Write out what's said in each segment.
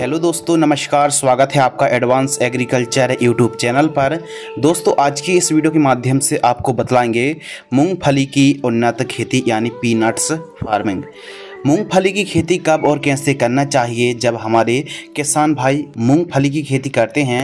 hello दोस्तों नमस्कार स्वागत है आपका एडवांस एग्रीकल्चर यूट्यूब चैनल पर दोस्तों आज की इस वीडियो के माध्यम से आपको बतलाएंगे मूंगफली की उन्नत खेती यानी पीनट्स फार्मिंग मूंगफली की खेती कब और कैसे करना चाहिए जब हमारे किसान भाई मूंगफली की खेती करते हैं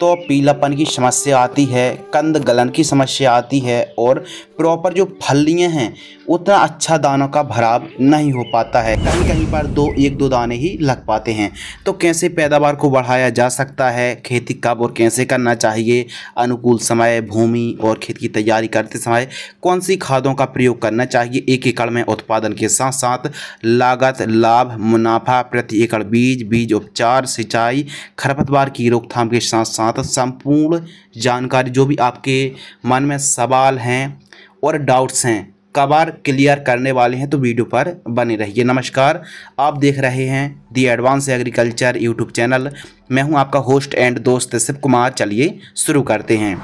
तो पीलापन की समस्या आती है कंद गलन की समस्या आती है और प्रॉपर जो फलियाँ हैं उतना अच्छा दानों का भराव नहीं हो पाता है कहीं कहीं पर दो एक दो दाने ही लग पाते हैं तो कैसे पैदावार को बढ़ाया जा सकता है खेती कब और कैसे करना चाहिए अनुकूल समय भूमि और खेत की तैयारी करते समय कौन सी खादों का प्रयोग करना चाहिए एक एकड़ में उत्पादन के साथ साथ लागत लाभ मुनाफा प्रति एकड़ बीज बीज उपचार सिंचाई खरपतवार की रोकथाम के साथ साथ संपूर्ण जानकारी जो भी आपके मन में सवाल हैं और डाउट्स हैं कबार क्लियर करने वाले हैं तो वीडियो पर बने रहिए नमस्कार आप देख रहे हैं the advance agriculture YouTube channel मैं हूं आपका होस्ट एंड दोस्त शिव कुमार चलिए शुरू करते हैं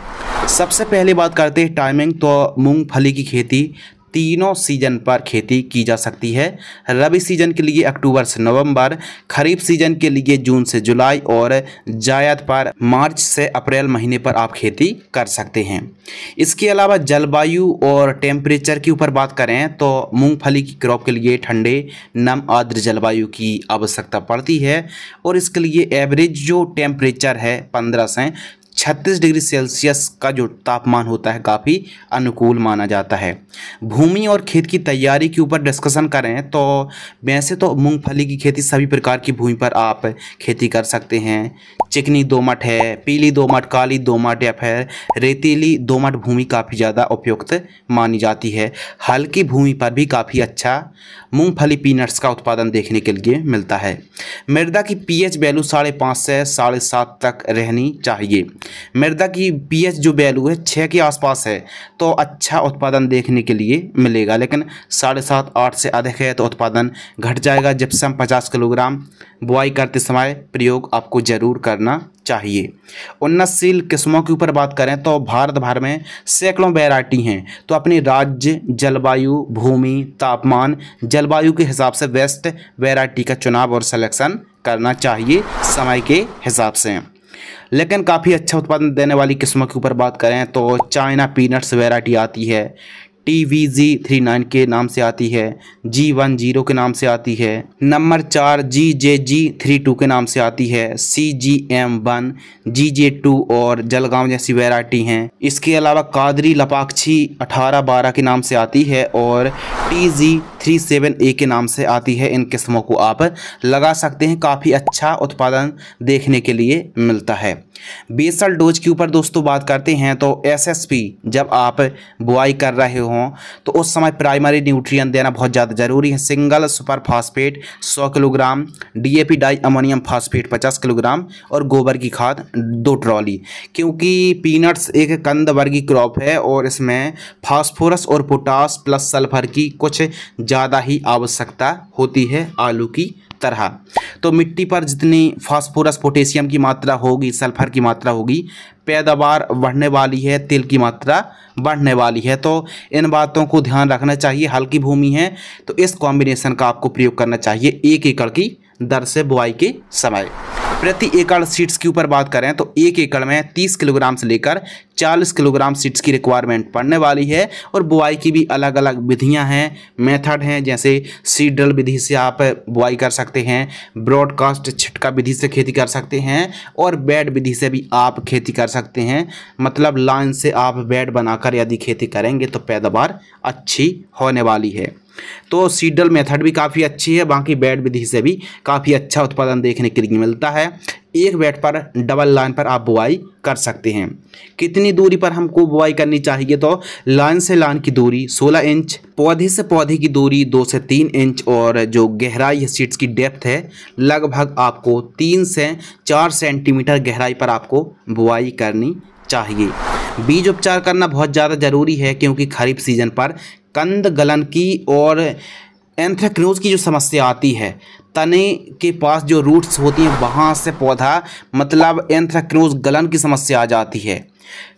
सबसे पहले बात करते हैं टाइमिंग तो मूंगफली की खेती तीनों सीजन पर खेती की जा सकती है रबी सीजन के लिए अक्टूबर से नवंबर, खरीफ सीजन के लिए जून से जुलाई और जायद पर मार्च से अप्रैल महीने पर आप खेती कर सकते हैं इसके अलावा जलवायु और टेम्परेचर के ऊपर बात करें तो मूंगफली की क्रॉप के लिए ठंडे नम आद्र जलवायु की आवश्यकता पड़ती है और इसके लिए एवरेज जो टेम्परेचर है पंद्रह से छत्तीस डिग्री सेल्सियस का जो तापमान होता है काफ़ी अनुकूल माना जाता है भूमि और खेत की तैयारी के ऊपर डिस्कशन करें तो वैसे तो मूंगफली की खेती सभी प्रकार की भूमि पर आप खेती कर सकते हैं चिकनी दोमट है पीली दोमट काली दोमट या फिर रेतीली दोमट भूमि काफ़ी ज़्यादा उपयुक्त मानी जाती है हल्की भूमि पर भी काफ़ी अच्छा मूंगफली पीनट्स का उत्पादन देखने के लिए मिलता है मृदा की पीएच वैल्यू साढ़े पाँच से साढ़े सात तक रहनी चाहिए मृदा की पीएच जो वैल्यू है छः के आसपास है तो अच्छा उत्पादन देखने के लिए मिलेगा लेकिन साढ़े सात आठ से अधिक है तो उत्पादन घट जाएगा जिप्सम पचास किलोग्राम बुआई करते समय प्रयोग आपको ज़रूर करना चाहिए उन्नतशील किस्मों के ऊपर बात करें तो भारत भर में सैकड़ों वैरायटी हैं तो अपने राज्य जलवायु भूमि तापमान जलवायु के हिसाब से बेस्ट वैरायटी का चुनाव और सिलेक्शन करना चाहिए समय के हिसाब से लेकिन काफ़ी अच्छा उत्पादन देने वाली किस्मों के ऊपर बात करें तो चाइना पीनट्स वेराइटी आती है T V G three nine के नाम से आती है जी वन जीरो के नाम से आती है नंबर चार जी जे जी थ्री टू के नाम से आती है C G M one G J two और जलगांव जैसी वैरायटी हैं इसके अलावा कादरी लपाक्षी अठारह बारह के नाम से आती है और T G three seven A के नाम से आती है इन किस्मों को आप लगा सकते हैं काफ़ी अच्छा उत्पादन देखने के लिए मिलता है बेसल डोज के ऊपर दोस्तों बात करते हैं तो एसएसपी जब आप बुआई कर रहे हों तो उस समय प्राइमरी न्यूट्रिएंट देना बहुत ज़्यादा ज़रूरी है single super phosphate 100 kilogram DAP di ammonium phosphate 50 kilogram और गोबर की खाद दो ट्रॉली क्योंकि पीनट्स एक कंद वर्गी क्रॉप है और इसमें फॉस्फोरस और पोटास प्लस सल्फर की कुछ ज़्यादा ही आवश्यकता होती है आलू की तरह तो मिट्टी पर जितनी फास्फोरस पोटेशियम की मात्रा होगी सल्फर की मात्रा होगी पैदावार बढ़ने वाली है तेल की मात्रा बढ़ने वाली है तो इन बातों को ध्यान रखना चाहिए हल्की भूमि है तो इस कॉम्बिनेशन का आपको प्रयोग करना चाहिए एक एकड़ की दर से बुआई के समय प्रति एकड़ सीड्स के ऊपर बात करें तो एक एकड़ में तीस किलोग्राम से लेकर चालीस किलोग्राम सीड्स की रिक्वायरमेंट पड़ने वाली है और बुआई की भी अलग अलग विधियां हैं मेथड हैं जैसे सीड ड्रिल विधि से आप बुआई कर सकते हैं ब्रॉडकास्ट छिटका विधि से खेती कर सकते हैं और बेड विधि से भी आप खेती कर सकते हैं मतलब लाइन से आप बेड बनाकर यदि खेती करेंगे तो पैदावार अच्छी होने वाली है तो सीडल मेथड भी काफ़ी अच्छी है बाकी बैट विधि से भी काफ़ी अच्छा उत्पादन देखने के लिए मिलता है एक बैट पर डबल लाइन पर आप बुआई कर सकते हैं कितनी दूरी पर हमको बुआई करनी चाहिए तो लाइन से लाइन की दूरी 16 इंच पौधे से पौधे की दूरी 2 से 3 इंच और जो गहराई है सीट्स की डेप्थ है लगभग आपको 3 से 4 सेंटीमीटर गहराई पर आपको बुआई करनी चाहिए बीज उपचार करना बहुत ज़्यादा ज़रूरी है क्योंकि खरीफ सीजन पर कंद गलन की और एंथ्रेक्नोज की जो समस्या आती है तने के पास जो रूट्स होती हैं वहाँ से पौधा मतलब एंथ्रेक्नोज गलन की समस्या आ जाती है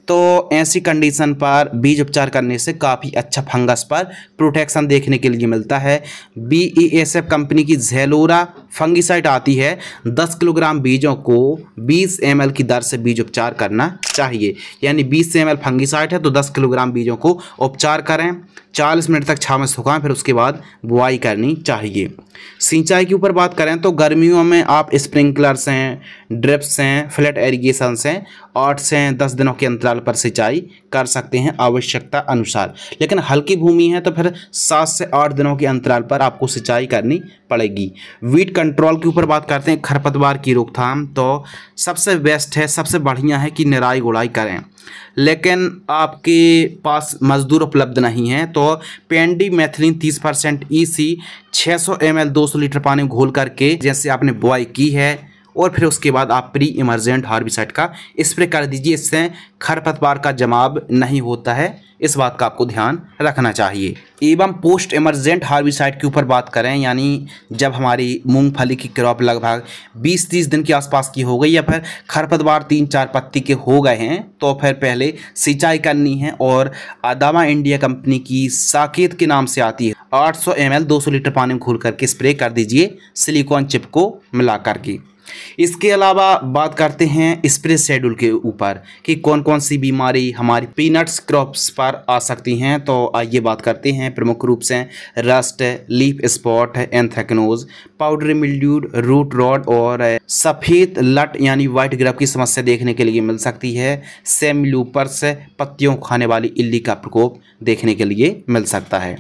तो ऐसी कंडीशन पर बीज उपचार करने से काफ़ी अच्छा फंगस पर प्रोटेक्शन देखने के लिए मिलता है B E S F company की झेलोरा फंगिसाइड आती है 10 किलोग्राम बीजों को 20 एम की दर से बीज उपचार करना चाहिए यानी 20 एम एल फंगिसाइड है तो 10 किलोग्राम बीजों को उपचार करें 40 मिनट तक छाव में सुखाएं फिर उसके बाद बुआई करनी चाहिए सिंचाई के ऊपर बात करें तो गर्मियों में आप स्प्रिंकलर्स हैं ड्रिप्स हैं फ्लैट एरीगेशन हैं आठ से दस दिनों के अंतराल अंतराल पर सिंचाई कर सकते हैं आवश्यकता अनुसार लेकिन हल्की भूमि है तो फिर सात से आठ दिनों के अंतराल पर आपको सिंचाई करनी पड़ेगी वीट कंट्रोल के ऊपर बात करते हैं खरपतवार की रोकथाम तो सबसे बेस्ट है सबसे बढ़िया है कि निराई गुड़ाई करें लेकिन आपके पास मजदूर उपलब्ध नहीं है तो पेंडी मैथिलीन तीस परसेंट ई सी छः सौ एम एल दो सौ लीटर पानी घोल करके जैसे आपने बुआई की है और फिर उसके बाद आप प्री इमर्जेंट हार्बिसाइड का स्प्रे कर दीजिए इससे खरपतवार का जमाव नहीं होता है इस बात का आपको ध्यान रखना चाहिए एवं पोस्ट इमरजेंट हार्बिसाइड के ऊपर बात करें यानी जब हमारी मूंगफली की क्रॉप लगभग 20-30 दिन के आसपास की हो गई या फिर खरपतवार तीन चार पत्ती के हो गए हैं तो फिर पहले सिंचाई करनी है और अदामा इंडिया कंपनी की साकेत के नाम से आती है 800 ml 200 लीटर पानी में घोल करके स्प्रे कर दीजिए सिलिकॉन चिप को मिला करके इसके अलावा बात करते हैं स्प्रे शेड्यूल के ऊपर कि कौन कौन सी बीमारी हमारी पीनट्स क्रॉप्स पर आ सकती हैं तो आइए बात करते हैं प्रमुख रूप से rust leaf spot anthracnose powder mildew root rot और सफ़ेद लट यानी वाइट ग्रफ की समस्या देखने के लिए मिल सकती है सेम लूपर्स पत्तियों खाने वाली इल्ली का प्रकोप देखने के लिए मिल सकता है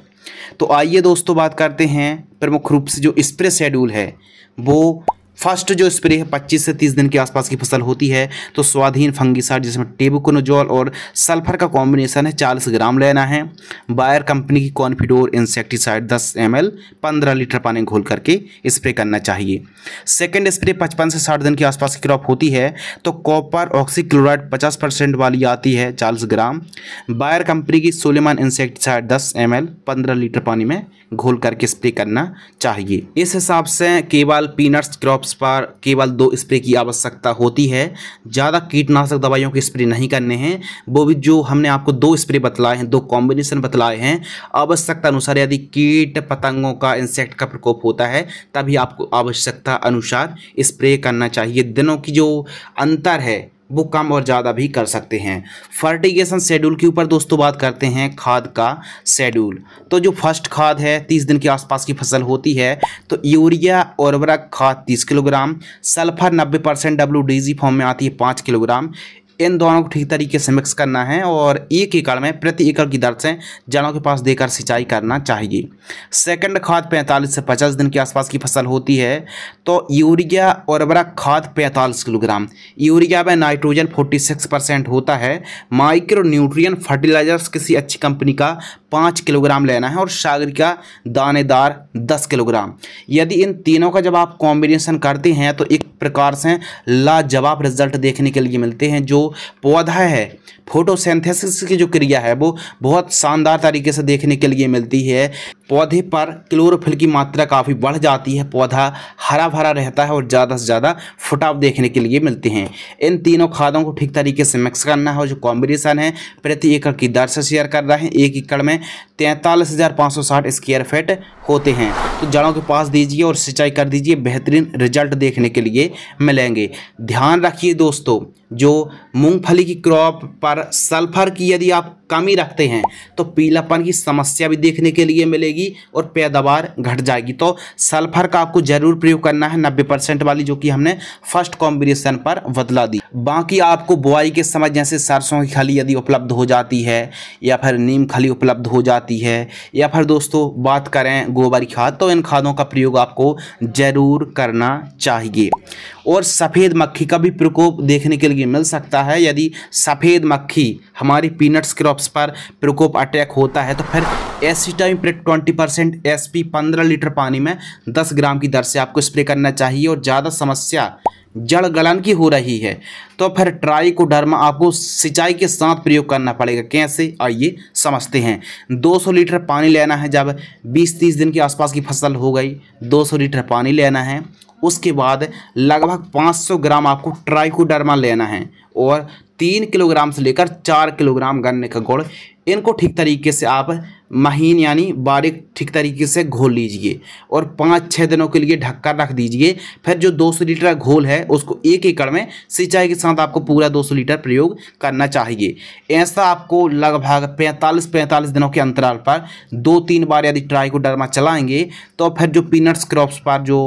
तो आइए दोस्तों बात करते हैं प्रमुख रूप से जो स्प्रे शेड्यूल है वो फर्स्ट जो स्प्रे है पच्चीस से तीस दिन के आसपास की फसल होती है तो स्वाधीन फंगिसाइड जिसमें टेबुकोनोजोल और सल्फर का कॉम्बिनेशन है चालीस ग्राम लेना है बायर कंपनी की कॉन्फिडोर इंसेक्टिसाइड दस एम एल पंद्रह लीटर पानी घोल करके स्प्रे करना चाहिए सेकेंड स्प्रे पचपन से साठ दिन के आसपास की क्रॉप होती है तो कॉपर ऑक्सीक्लोराइड पचास परसेंट वाली आती है चालीस ग्राम बायर कंपनी की सोलेमान इंसेक्टिसाइड दस एम एल लीटर पानी में घोल करके स्प्रे करना चाहिए इस हिसाब से केवल पीनट्स क्रॉप्स इस पर केवल दो स्प्रे की आवश्यकता होती है ज़्यादा कीटनाशक दवाइयों के स्प्रे नहीं करने हैं वो भी जो हमने आपको दो स्प्रे बतलाए हैं दो कॉम्बिनेशन बतलाए हैं आवश्यकता अनुसार यदि कीट पतंगों का इंसेक्ट का प्रकोप होता है तभी आपको आवश्यकता अनुसार स्प्रे करना चाहिए दिनों की जो अंतर है वो कम और ज़्यादा भी कर सकते हैं फर्टिगेशन शेड्यूल के ऊपर दोस्तों बात करते हैं खाद का शेड्यूल तो जो फर्स्ट खाद है तीस दिन के आसपास की फसल होती है तो यूरिया उर्वरक खाद तीस किलोग्राम सल्फर नब्बे परसेंट डब्ल्यू फॉर्म में आती है पाँच किलोग्राम इन दोनों को ठीक तरीके से मिक्स करना है और एक एकड़ में प्रति एकड़ की दर से जड़ों के पास देकर सिंचाई करना चाहिए सेकंड खाद 45 से 50 दिन के आसपास की फसल होती है तो यूरिया उर्वरक खाद 45 किलोग्राम यूरिया में नाइट्रोजन 46 परसेंट होता है माइक्रो न्यूट्रियन फर्टिलाइजर्स किसी अच्छी कंपनी का पाँच किलोग्राम लेना है और सागर का दानेदार दस किलोग्राम यदि इन तीनों का जब आप कॉम्बिनेशन करते हैं तो एक प्रकार से लाजवाब रिजल्ट देखने के लिए मिलते हैं जो पौधा है फोटोसेंथेसिस की जो क्रिया है वो बहुत शानदार तरीके से देखने के लिए मिलती है पौधे पर क्लोरोफिल की मात्रा काफ़ी बढ़ जाती है पौधा हरा भरा रहता है और ज़्यादा से ज़्यादा फुटाव देखने के लिए मिलते हैं इन तीनों खादों को ठीक तरीके से मिक्स करना है जो कॉम्बिनेशन है प्रति एकड़ की दर से शेयर कर रहे हैं एक एकड़ में तैंतालीस हज़ार पाँच सौ साठ स्क्वायर फीट होते हैं तो जड़ों के पास दीजिए और सिंचाई कर दीजिए बेहतरीन रिजल्ट देखने के लिए मिलेंगे ध्यान रखिए दोस्तों जो मूंगफली की क्रॉप पर सल्फर की यदि आप कमी रखते हैं तो पीलापन की समस्या भी देखने के लिए मिलेगी और पैदावार घट जाएगी तो सल्फर का आपको जरूर प्रयोग करना है नब्बे परसेंट वाली जो कि हमने फर्स्ट कॉम्बिनेशन पर बदला दी बाकी आपको बुआई के समय जैसे सरसों की खली यदि उपलब्ध हो जाती है या फिर नीम खली उपलब्ध हो जाती है या फिर दोस्तों बात करें गोबर खाद तो इन खादों का प्रयोग आपको ज़रूर करना चाहिए और सफ़ेद मक्खी का भी प्रकोप देखने के लिए मिल सकता है यदि सफ़ेद मक्खी हमारी पीनट्स क्रॉप्स पर प्रकोप अटैक होता है तो फिर टाइम पर ट्वेंटी परसेंट एस पी पंद्रह लीटर पानी में दस ग्राम की दर से आपको स्प्रे करना चाहिए और ज़्यादा समस्या जड़ गलन की हो रही है तो फिर ट्राई को डरमा आपको सिंचाई के साथ प्रयोग करना पड़ेगा कैसे आइए समझते हैं 200 लीटर पानी लेना है जब 20-30 दिन के आसपास की फसल हो गई 200 लीटर पानी लेना है उसके बाद लगभग 500 ग्राम आपको ट्राइकोडर्मा लेना है और तीन किलोग्राम से लेकर चार किलोग्राम गन्ने का गुड़ इनको ठीक तरीके से आप महीन यानी बारीक ठीक तरीके से घोल लीजिए और पाँच छः दिनों के लिए ढककर रख दीजिए फिर जो 200 लीटर घोल है उसको एक एकड़ में सिंचाई के साथ आपको पूरा 200 लीटर प्रयोग करना चाहिए ऐसा आपको लगभग 45 45 दिनों के अंतराल पर दो तीन बार यदि ट्राई को डरमा चलाएंगे तो फिर जो पीनट्स क्रॉप्स पर जो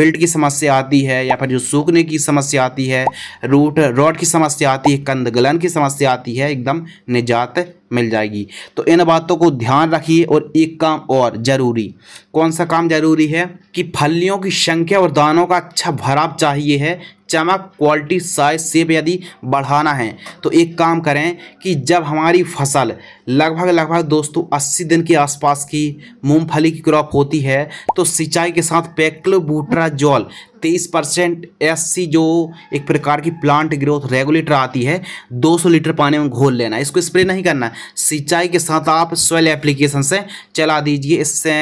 बिल्ट की समस्या आती है या फिर जो सूखने की समस्या आती है रूट रॉड की समस्या आती है कंद गलन की समस्या आती है एकदम निजात मिल जाएगी तो इन बातों को ध्यान रखिए और एक काम और ज़रूरी कौन सा काम ज़रूरी है कि फलियों की संख्या और दानों का अच्छा भराव चाहिए है चमक क्वालिटी साइज सेप यदि बढ़ाना है तो एक काम करें कि जब हमारी फसल लगभग लगभग दोस्तों 80 दिन के आसपास की मूंगफली की क्रॉप होती है तो सिंचाई के साथ पैक्लोबूट्रा जॉल तेईस परसेंट एस जो एक प्रकार की प्लांट ग्रोथ रेगुलेटर आती है 200 लीटर पानी में घोल लेना इसको स्प्रे नहीं करना सिंचाई के साथ आप सोयल एप्लीकेशन से चला दीजिए इससे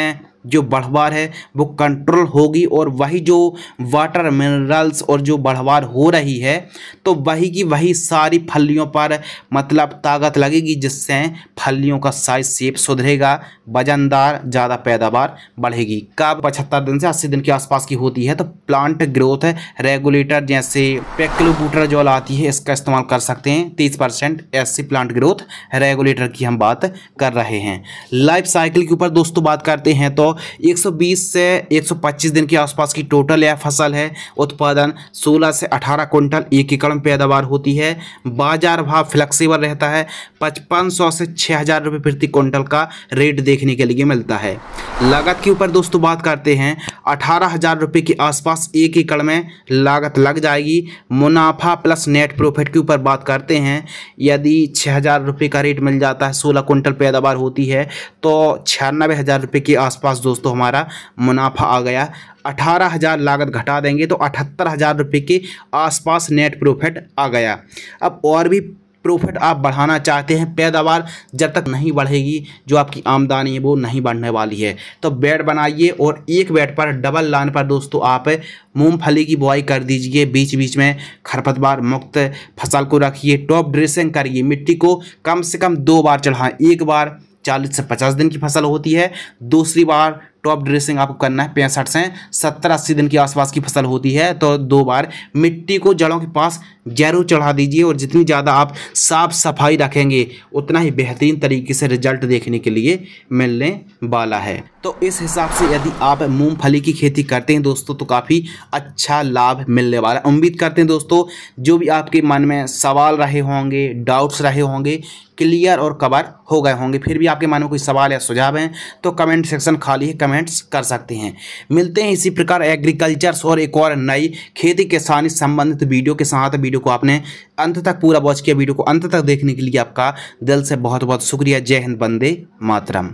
जो बढ़वार है वो कंट्रोल होगी और वही जो वाटर मिनरल्स और जो बढ़वार हो रही है तो वही की वही सारी फलियों पर मतलब ताकत लगेगी जिससे फलियों का साइज सेप सुधरेगा वजनदार ज़्यादा पैदावार बढ़ेगी कब पचहत्तर दिन से अस्सी दिन के आसपास की होती है तो प्लांट ग्रोथ रेगुलेटर जैसे पेक्लोबूटर जो आती है इसका इस्तेमाल कर सकते हैं तीस परसेंट ऐसी प्लांट ग्रोथ रेगुलेटर की हम बात कर रहे हैं लाइफ साइकिल के ऊपर दोस्तों बात करते हैं तो 120 से 125 दिन के आसपास की टोटल यह फसल है उत्पादन 16 से 18 कुंटल एक एकड़ में पैदावार होती है बाजार भाव फ्लेक्सीबल रहता है 5500 से 6000 हज़ार रुपये प्रति कुंटल का रेट देखने के लिए मिलता है लागत के ऊपर दोस्तों बात करते हैं अठारह हज़ार के आसपास एक एकड़ में लागत लग जाएगी मुनाफा प्लस नेट प्रॉफिट के ऊपर बात करते हैं यदि छः हज़ार का रेट मिल जाता है सोलह कुंटल पैदावार होती है तो छियानबे हज़ार रुपये के आसपास दोस्तों हमारा मुनाफा आ गया अठारह हज़ार लागत घटा देंगे तो अठहत्तर हज़ार रुपये के आसपास नेट प्रॉफिट आ गया अब और भी प्रॉफिट आप बढ़ाना चाहते हैं पैदावार जब तक नहीं बढ़ेगी जो आपकी आमदनी है वो नहीं बढ़ने वाली है तो बेड बनाइए और एक बेड पर डबल लाइन पर दोस्तों आप मूंगफली की बुआई कर दीजिए बीच बीच में खरपतवार मुक्त फसल को रखिए टॉप ड्रेसिंग करिए मिट्टी को कम से कम दो बार चढ़ाएं एक बार चालीस से पचास दिन की फसल होती है दूसरी बार टॉप ड्रेसिंग आपको करना है पैंसठ से सत्तर अस्सी दिन के आसपास की फसल होती है तो दो बार मिट्टी को जड़ों के पास जरूर चढ़ा दीजिए और जितनी ज़्यादा आप साफ सफाई रखेंगे उतना ही बेहतरीन तरीके से रिजल्ट देखने के लिए मिलने वाला है तो इस हिसाब से यदि आप मूंगफली की खेती करते हैं दोस्तों तो काफ़ी अच्छा लाभ मिलने वाला है उम्मीद करते हैं दोस्तों जो भी आपके मन में सवाल रहे होंगे डाउट्स रहे होंगे क्लियर और कवर हो गए होंगे फिर भी आपके मन में कोई सवाल या सुझाव हैं तो कमेंट सेक्शन खाली है कमेंट कमेंट्स कर सकते हैं मिलते हैं इसी प्रकार एग्रीकल्चर्स और एक और नई खेती किसानी संबंधित वीडियो के साथ वीडियो को आपने अंत तक पूरा वॉच किया वीडियो को अंत तक देखने के लिए आपका दिल से बहुत बहुत शुक्रिया जय हिंद बंदे मातरम